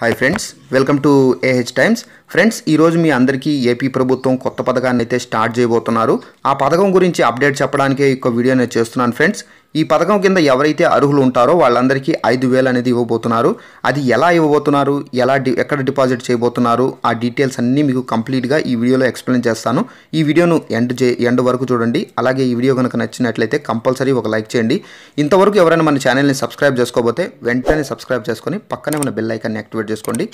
hi friends welcome to AH times friends ఈరోజు మీ అందరికీ ఏపీ ప్రభుత్వం కొత్త పథకాన్ని అయితే స్టార్ట్ చేయబోతున్నారు ఆ పథకం గురించి అప్డేట్ చెప్పడానికి ఒక వీడియో నేను చేస్తున్నాను ఫ్రెండ్స్ ఈ పథకం కింద ఎవరైతే అర్హులు ఉంటారో వాళ్ళందరికీ ఐదు వేలు అనేది ఇవ్వబోతున్నారు అది ఎలా ఇవ్వబోతున్నారు ఎలా డి ఎక్కడ డిపాజిట్ చేయబోతున్నారు ఆ డీటెయిల్స్ అన్నీ మీకు కంప్లీట్గా ఈ వీడియోలో ఎక్స్ప్లెయిన్ చేస్తాను ఈ వీడియోను ఎండ్ చే ఎండ్ వరకు చూడండి అలాగే ఈ వీడియో కనుక నచ్చినట్లయితే కంపల్సరీ ఒక లైక్ చేయండి ఇంతవరకు ఎవరైనా మన ఛానల్ని సబ్స్క్రైబ్ చేసుకోబోతే వెంటనే సబ్స్క్రైబ్ చేసుకొని పక్కనే మన బెల్ ఐకాన్ని యాక్టివేట్ చేసుకోండి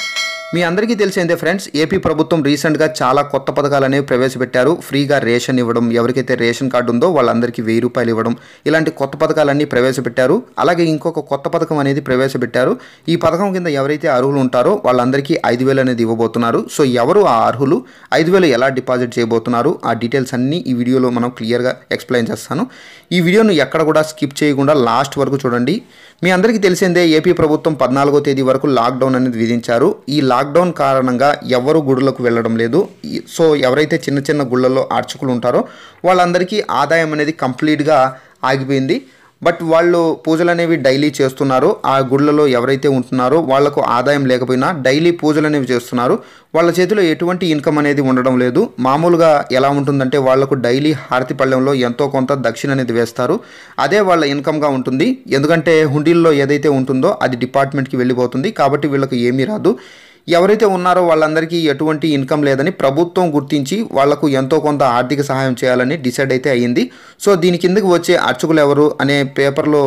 మీ అందరికీ తెలిసిందే ఫ్రెండ్స్ ఏపీ ప్రభుత్వం రీసెంట్గా చాలా కొత్త పథకాలు అనేవి ప్రవేశపెట్టారు ఫ్రీగా రేషన్ ఇవ్వడం ఎవరికైతే రేషన్ కార్డు ఉందో వాళ్ళందరికీ వెయ్యి రూపాయలు ఇవ్వడం ఇలాంటి కొత్త పథకాలన్నీ ప్రవేశపెట్టారు అలాగే ఇంకొక కొత్త పథకం అనేది ప్రవేశపెట్టారు ఈ పథకం కింద ఎవరైతే అర్హులు ఉంటారో వాళ్ళందరికీ ఐదు వేలు అనేది ఇవ్వబోతున్నారు సో ఎవరు ఆ అర్హులు ఐదు వేలు ఎలా డిపాజిట్ చేయబోతున్నారు ఆ డీటెయిల్స్ అన్నీ ఈ వీడియోలో మనం క్లియర్గా ఎక్స్ప్లెయిన్ చేస్తాను ఈ వీడియోను ఎక్కడ కూడా స్కిప్ చేయకుండా లాస్ట్ వరకు చూడండి మీ అందరికీ తెలిసిందే ఏపీ ప్రభుత్వం పద్నాలుగో తేదీ వరకు లాక్డౌన్ అనేది విధించారు ఈ లాక్ లాక్డౌన్ కారణంగా ఎవరు గుడులకు వెళ్ళడం లేదు సో ఎవరైతే చిన్న చిన్న గుళ్ళల్లో అర్చకులు ఉంటారో వాళ్ళందరికీ ఆదాయం అనేది కంప్లీట్గా ఆగిపోయింది బట్ వాళ్ళు పూజలు అనేవి డైలీ చేస్తున్నారు ఆ గుళ్ళలో ఎవరైతే ఉంటున్నారో వాళ్లకు ఆదాయం లేకపోయినా డైలీ పూజలు అనేవి చేస్తున్నారు వాళ్ళ చేతిలో ఎటువంటి ఇన్కమ్ అనేది ఉండడం లేదు మామూలుగా ఎలా ఉంటుందంటే వాళ్లకు డైలీ హారతి పళ్ళెంలో ఎంతో కొంత దక్షిణ అనేది వేస్తారు అదే వాళ్ళ ఇన్కమ్గా ఉంటుంది ఎందుకంటే హుండీల్లో ఏదైతే ఉంటుందో అది డిపార్ట్మెంట్కి వెళ్ళిపోతుంది కాబట్టి వీళ్ళకి ఏమీ రాదు ఎవరైతే ఉన్నారో వాళ్ళందరికీ ఎటువంటి ఇన్కమ్ లేదని ప్రభుత్వం గుర్తించి వాళ్లకు ఎంతో కొంత ఆర్థిక సహాయం చేయాలని డిసైడ్ అయితే అయ్యింది సో దీని కిందకి వచ్చే అర్చకులు ఎవరు అనే పేపర్లో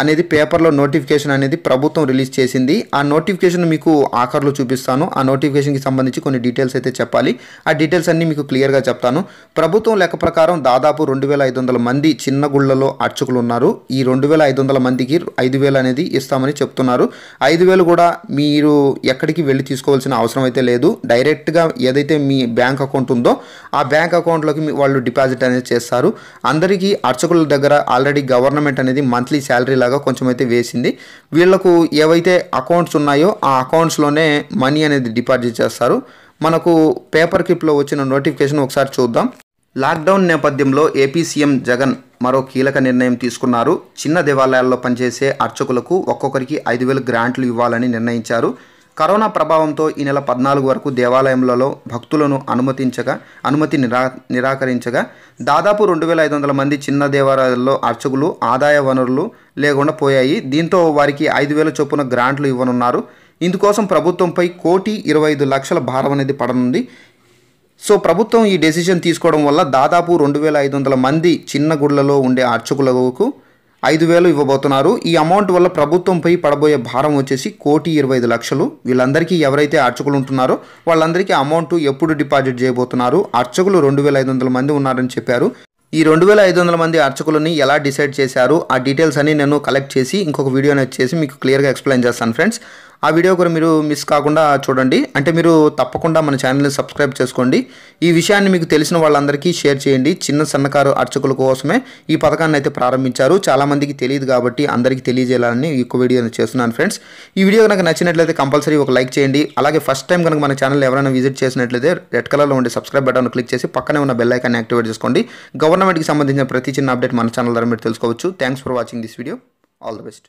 అనేది పేపర్లో నోటిఫికేషన్ అనేది ప్రభుత్వం రిలీజ్ చేసింది ఆ నోటిఫికేషన్ మీకు ఆఖర్లో చూపిస్తాను ఆ నోటిఫికేషన్కి సంబంధించి కొన్ని డీటెయిల్స్ అయితే చెప్పాలి ఆ డీటెయిల్స్ అన్నీ మీకు క్లియర్గా చెప్తాను ప్రభుత్వం లెక్క ప్రకారం దాదాపు రెండు వేల ఐదు వందల మంది చిన్న గుళ్ళలో అర్చకులు ఉన్నారు ఈ రెండు వేల ఐదు వందల మందికి ఐదు వేలు అనేది ఇస్తామని చెప్తున్నారు ఐదు వేలు కూడా మీరు ఎక్కడికి వెళ్ళి తీసుకోవాల్సిన అవసరం అయితే లేదు డైరెక్ట్గా ఏదైతే మీ బ్యాంక్ అకౌంట్ ఉందో ఆ బ్యాంక్ అకౌంట్లోకి వాళ్ళు డిపాజిట్ అనేది చేస్తారు అందరికీ అర్చకుల దగ్గర ఆల్రెడీ గవర్నమెంట్ అనేది మంత్లీ శాలరీ ఇలాగా కొంచెం అయితే వేసింది వీళ్లకు ఏవైతే అకౌంట్స్ ఉన్నాయో ఆ అకౌంట్స్లోనే మనీ అనేది డిపాజిట్ చేస్తారు మనకు పేపర్ క్లిప్లో వచ్చిన నోటిఫికేషన్ ఒకసారి చూద్దాం లాక్డౌన్ నేపథ్యంలో ఏపీ సీఎం జగన్ మరో కీలక నిర్ణయం తీసుకున్నారు చిన్న దేవాలయాల్లో పనిచేసే అర్చకులకు ఒక్కొక్కరికి ఐదు వేలు గ్రాంట్లు ఇవ్వాలని నిర్ణయించారు కరోనా ప్రభావంతో ఈ నెల పద్నాలుగు వరకు దేవాలయంలో భక్తులను అనుమతించగా అనుమతి నిరా నిరాకరించగా దాదాపు రెండు వేల ఐదు వందల మంది చిన్న దేవాలయాల్లో అర్చకులు ఆదాయ వనరులు లేకుండా పోయాయి దీంతో వారికి ఐదు వేల చొప్పున గ్రాంట్లు ఇవ్వనున్నారు ఇందుకోసం ప్రభుత్వంపై కోటి ఇరవై ఐదు లక్షల భారం అనేది పడనుంది సో ప్రభుత్వం ఈ డెసిషన్ తీసుకోవడం వల్ల దాదాపు రెండు వేల ఐదు వందల మంది చిన్న గుళ్ళలో ఉండే అర్చకులకు ఐదు వేలు ఇవ్వబోతున్నారు ఈ అమౌంట్ వల్ల ప్రభుత్వంపై పడబోయే భారం వచ్చేసి కోటి ఇరవై ఐదు లక్షలు వీళ్ళందరికీ ఎవరైతే అర్చకులు ఉంటున్నారో వాళ్ళందరికీ అమౌంట్ ఎప్పుడు డిపాజిట్ చేయబోతున్నారు అర్చకులు రెండు వేల ఐదు వందల మంది ఉన్నారని చెప్పారు ఈ రెండు వేల ఐదు వందల మంది అర్చకులని ఎలా డిసైడ్ చేశారు ఆ డీటెయిల్స్ అన్ని నేను కలెక్ట్ చేసి ఇంకొక వీడియోని వచ్చేసి మీకు క్లియర్గా ఎక్స్ప్లెయిన్ చేస్తాను ఫ్రెండ్స్ ఆ వీడియో కూడా మీరు మిస్ కాకుండా చూడండి అంటే మీరు తప్పకుండా మన ఛానల్ని సబ్స్క్రైబ్ చేసుకోండి ఈ విషయాన్ని మీకు తెలిసిన వాళ్ళందరికీ షేర్ చేయండి చిన్న సన్నకారు అర్చకుల కోసమే ఈ పథకాన్ని అయితే ప్రారంభించారు చాలామందికి తెలియదు కాబట్టి అందరికీ తెలియజేయాలని ఎక్కువ వీడియో చేస్తున్నాను ఫ్రెండ్స్ ఈ వీడియో కనుక నచ్చినట్లయితే కంపల్సరీ ఒక లైక్ చేయండి అలాగే ఫస్ట్ టైం కనుక మన ఛానల్ ఎవరైనా విజిట్ చేసినట్లయితే రెడ్ కలర్లో ఉండే సబ్స్క్రైబ్ బటన్ క్లిక్ చేసి పక్కనే ఉన్న బెల్ ఐకాన్ని యాక్టివేట్ చేసుకోండి గవర్నమెంట్కి సంబంధించిన ప్రతి చిన్న అప్డేట్ మన ఛానల్ ద్వారా మీరు తెలుసుకోవచ్చు thanks for watching this video all the best